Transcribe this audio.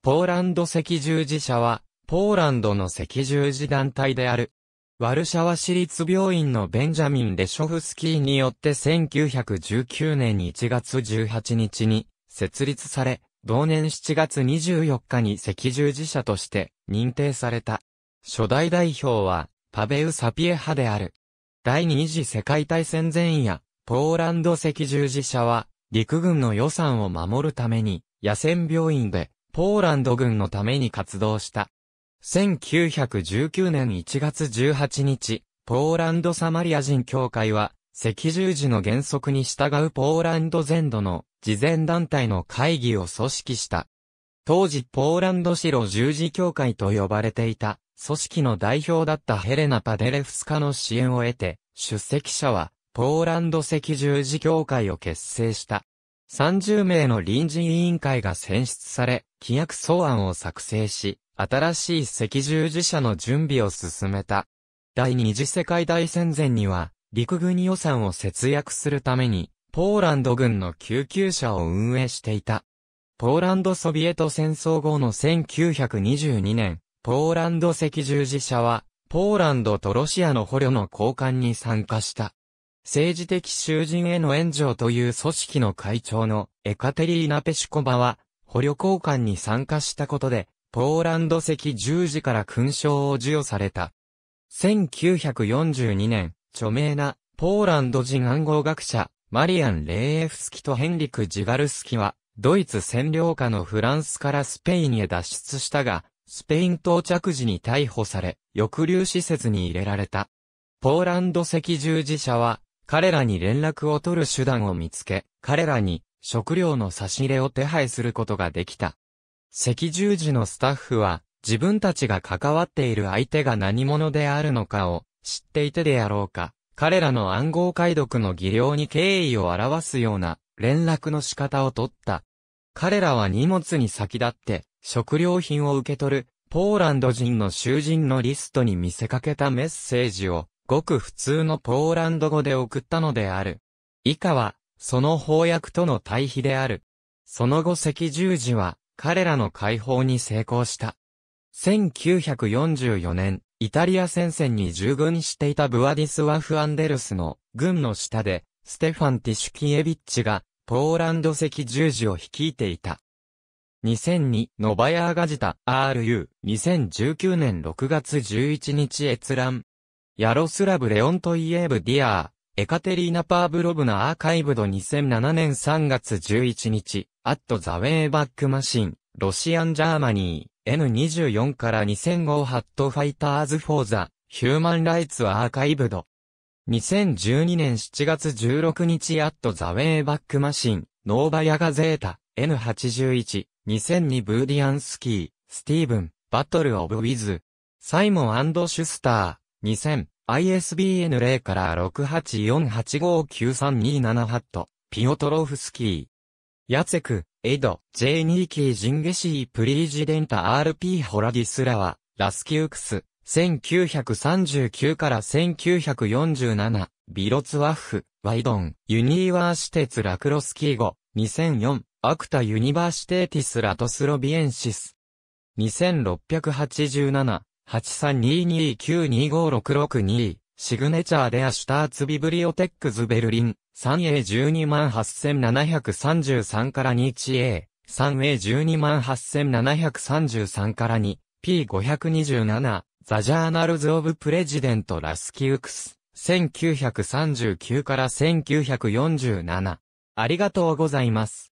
ポーランド赤十字社は、ポーランドの赤十字団体である。ワルシャワ市立病院のベンジャミン・レショフスキーによって1919年1月18日に設立され、同年7月24日に赤十字社として認定された。初代代表はパベウ・サピエ派である。第二次世界大戦前夜、ポーランド赤十字社は陸軍の予算を守るために野戦病院でポーランド軍のために活動した。1919年1月18日、ポーランドサマリア人協会は、赤十字の原則に従うポーランド全土の事前団体の会議を組織した。当時ポーランド白十字協会と呼ばれていた組織の代表だったヘレナ・パデレフスカの支援を得て、出席者はポーランド赤十字協会を結成した。30名の臨時委員会が選出され、規約草案を作成し、新しい赤十字社の準備を進めた。第二次世界大戦前には、陸軍予算を節約するために、ポーランド軍の救急車を運営していた。ポーランドソビエト戦争後の1922年、ポーランド赤十字社は、ポーランドとロシアの捕虜の交換に参加した。政治的囚人への援助という組織の会長のエカテリーナ・ペシコバは、捕虜交換に参加したことで、ポーランド赤十字から勲章を授与された。1942年、著名なポーランド人暗号学者、マリアン・レーエフスキとヘンリク・ジガルスキは、ドイツ占領下のフランスからスペインへ脱出したが、スペイン到着時に逮捕され、抑留施設に入れられた。ポーランド赤十字社は、彼らに連絡を取る手段を見つけ、彼らに食料の差し入れを手配することができた。赤十字のスタッフは、自分たちが関わっている相手が何者であるのかを知っていてであろうか、彼らの暗号解読の技量に敬意を表すような連絡の仕方をとった。彼らは荷物に先立って食料品を受け取るポーランド人の囚人のリストに見せかけたメッセージをごく普通のポーランド語で送ったのである。以下はその邦訳との対比である。その後赤十字は、彼らの解放に成功した。1944年、イタリア戦線に従軍していたブワディスワフ・アンデルスの軍の下で、ステファン・ティシュキエビッチが、ポーランド赤十字を率いていた。2002ノバヤーガジタ RU2019 年6月11日閲覧ヤロスラブ・レオントイエーブ・ディアーエカテリーナ・パーブロブナ・アーカイブド2007年3月11日、アット・ザ・ウェイ・バック・マシン、ロシアン・ジャーマニー、N24 から2005ハット・ファイターズ・フォー・ザ・ヒューマン・ライツ・アーカイブド。2012年7月16日、アット・ザ・ウェイ・バック・マシン、ノーバヤ・ガゼータ、N81、2002ブーディアンスキー、スティーブン、バトル・オブ・ウィズ、サイモン・シュスター、2000、ISBN 0から6848593278ピオトロフスキー。ヤツェク、エド、ジェーニーキー・ジンゲシー・プリージデンタ RP ホラディスラワ、ラスキュークス、1939から1947、ビロツワッフ、ワイドン、ユニーワーシテツ・ラクロスキー語、2004、アクタ・ユニバーシテーティス・ラトスロビエンシス。2687、8322925662、シグネチャーデアシュターツビブリオテックズベルリン、3A12733 8から 2A、3A12733 8から2、P527、ザ・ジャーナルズ・オブ・プレジデント・ラスキウクス、1939から1947。ありがとうございます。